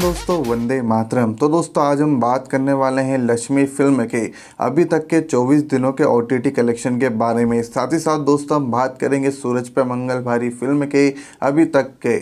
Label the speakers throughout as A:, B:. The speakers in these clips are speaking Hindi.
A: दोस्तों वंदे मातरम तो दोस्तों आज हम बात करने वाले हैं लक्ष्मी फिल्म के अभी तक के 24 दिनों के ओ कलेक्शन के बारे में साथ ही साथ दोस्तों हम बात करेंगे सूरज पे मंगल भारी फिल्म के अभी तक के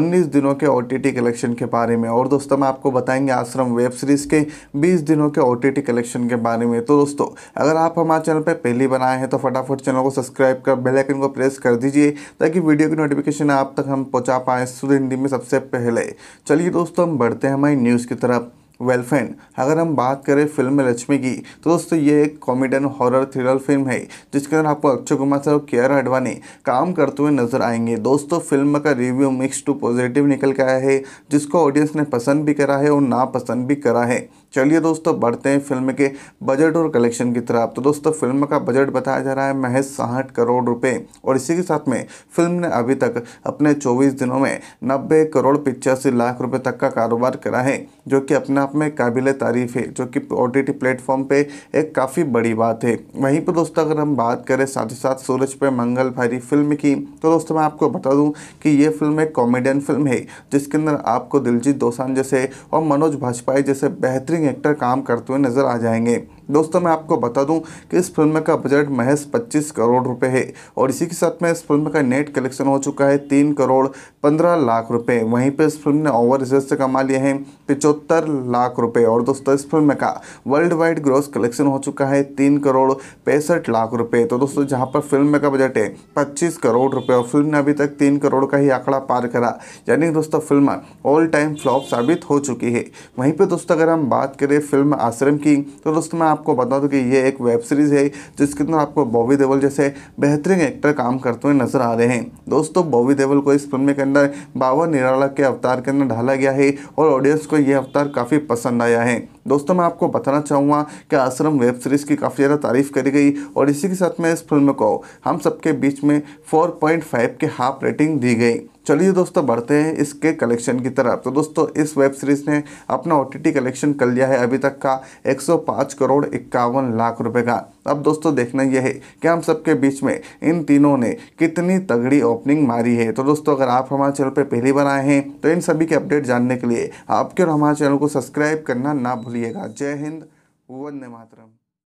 A: 19 दिनों के ओ कलेक्शन के बारे में और दोस्तों हम आपको बताएंगे आश्रम वेब सीरीज़ के बीस दिनों के ओ कलेक्शन के बारे में तो दोस्तों अगर आप हमारे चैनल पर पहली बनाए हैं तो फटाफट चैनल को सब्सक्राइब कर बेलाइकन को प्रेस कर दीजिए ताकि वीडियो की नोटिफिकेशन आप तक हम पहुँचा पाएँ हिंदी में सबसे पहले चलिए दोस्तों हम बढ़ते हैं हमारी न्यूज़ की तरफ वेलफेन अगर हम बात करें फिल्म लक्ष्मी की तो दोस्तों ये एक कॉमेडियन हॉरर थ्रिलर फिल्म है जिसके अंदर आपको अक्षय कुमार सर के आर अडवाणी काम करते हुए नजर आएंगे दोस्तों फिल्म का रिव्यू मिक्स टू पॉजिटिव निकल के आया है जिसको ऑडियंस ने पसंद भी करा है और नापसंद भी करा है चलिए दोस्तों बढ़ते हैं फिल्म के बजट और कलेक्शन की तरफ तो दोस्तों फिल्म का बजट बताया जा रहा है महज साठ करोड़ रुपए और इसी के साथ में फिल्म ने अभी तक अपने 24 दिनों में नब्बे करोड़ पिचासी लाख रुपए तक का कारोबार करा है जो कि अपना आप में काबिल तारीफ़ है जो कि ओ टी प्लेटफॉर्म पे एक काफ़ी बड़ी बात है वहीं पर दोस्तों अगर हम बात करें साथ ही साथ सूरज पे मंगल भारी फिल्म की तो दोस्तों मैं आपको बता दूं कि ये फिल्म एक कॉमेडियन फिल्म है जिसके अंदर आपको दिलजीत दोसान जैसे और मनोज भाजपाई जैसे बेहतरीन एक्टर काम करते हुए नज़र आ जाएंगे दोस्तों मैं आपको बता दूं कि इस फिल्म का बजट महज 25 करोड़ रुपए है और इसी के साथ में इस फिल्म का नेट कलेक्शन हो चुका है तीन करोड़ पंद्रह लाख रुपए वहीं पर इस फिल्म ने ओवर रिजर्स से कमा लिए हैं पिचहत्तर लाख रुपए और दोस्तों इस फिल्म का वर्ल्ड वाइड ग्रोस कलेक्शन हो चुका है तीन करोड़ पैंसठ लाख रुपये तो दोस्तों जहाँ पर फिल्म का बजट है पच्चीस करोड़ रुपये और फिल्म ने अभी तक तीन करोड़ का ही आंकड़ा पार करा यानी दोस्तों फिल्म ऑल टाइम फ्लॉप साबित हो चुकी है वहीं पर दोस्तों अगर हम बात करें फिल्म आश्रम की तो दोस्तों मैं आप आपको बता दूं कि ये एक वेब सीरीज़ है जिसके अंदर आपको बॉबी देवल जैसे बेहतरीन एक्टर काम करते हुए नजर आ रहे हैं दोस्तों बॉबी देवल को इस फिल्म के अंदर बाबा निराला के अवतार के अंदर ढाला गया है और ऑडियंस को ये अवतार काफ़ी पसंद आया है दोस्तों मैं आपको बताना चाहूँगा कि आश्रम वेब सीरीज़ की काफ़ी ज़्यादा तारीफ़ करी गई और इसी के साथ में इस फिल्म को हम सबके बीच में 4.5 के हाफ रेटिंग दी गई चलिए दोस्तों बढ़ते हैं इसके कलेक्शन की तरफ तो दोस्तों इस वेब सीरीज़ ने अपना ओ कलेक्शन कर लिया है अभी तक का पाँच करोड़ इक्यावन लाख रुपये का अब दोस्तों देखना यह है कि हम सबके बीच में इन तीनों ने कितनी तगड़ी ओपनिंग मारी है तो दोस्तों अगर आप हमारे चैनल पर पहली बार आए हैं तो इन सभी के अपडेट जानने के लिए आपके और हमारे चैनल को सब्सक्राइब करना ना भूलिएगा जय हिंद वंदे मातरम